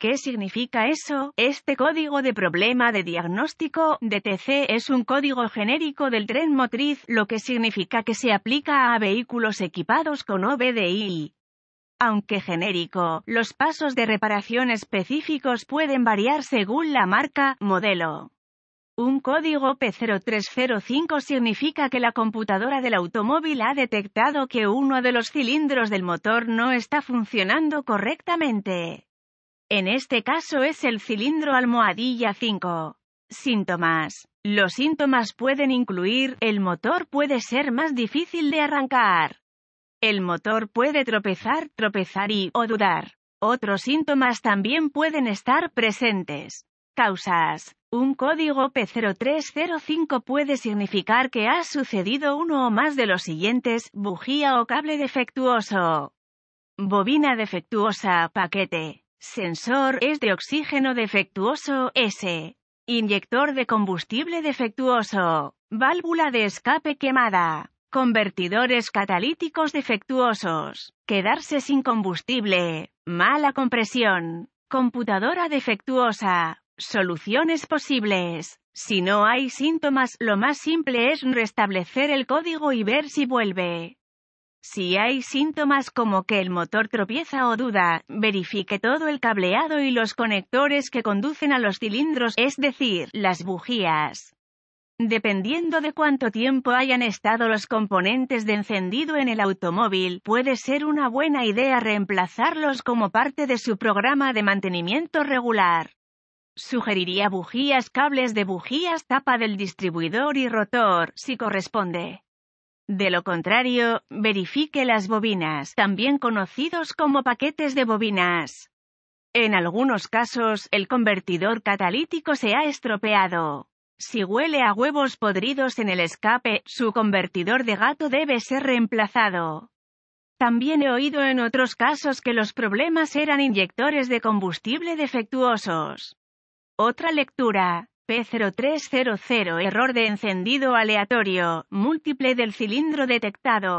¿Qué significa eso? Este código de problema de diagnóstico, DTC, es un código genérico del tren motriz, lo que significa que se aplica a vehículos equipados con OBDI. Aunque genérico, los pasos de reparación específicos pueden variar según la marca, modelo. Un código P0305 significa que la computadora del automóvil ha detectado que uno de los cilindros del motor no está funcionando correctamente. En este caso es el cilindro almohadilla 5. Síntomas. Los síntomas pueden incluir, el motor puede ser más difícil de arrancar. El motor puede tropezar, tropezar y, o dudar. Otros síntomas también pueden estar presentes. Causas. Un código P0305 puede significar que ha sucedido uno o más de los siguientes, bujía o cable defectuoso. Bobina defectuosa, paquete. Sensor es de oxígeno defectuoso, S. Inyector de combustible defectuoso. Válvula de escape quemada. Convertidores catalíticos defectuosos. Quedarse sin combustible. Mala compresión. Computadora defectuosa. Soluciones posibles. Si no hay síntomas, lo más simple es restablecer el código y ver si vuelve. Si hay síntomas como que el motor tropieza o duda, verifique todo el cableado y los conectores que conducen a los cilindros, es decir, las bujías. Dependiendo de cuánto tiempo hayan estado los componentes de encendido en el automóvil, puede ser una buena idea reemplazarlos como parte de su programa de mantenimiento regular. Sugeriría bujías, cables de bujías, tapa del distribuidor y rotor, si corresponde. De lo contrario, verifique las bobinas, también conocidos como paquetes de bobinas. En algunos casos, el convertidor catalítico se ha estropeado. Si huele a huevos podridos en el escape, su convertidor de gato debe ser reemplazado. También he oído en otros casos que los problemas eran inyectores de combustible defectuosos. Otra lectura. P0300 error de encendido aleatorio, múltiple del cilindro detectado.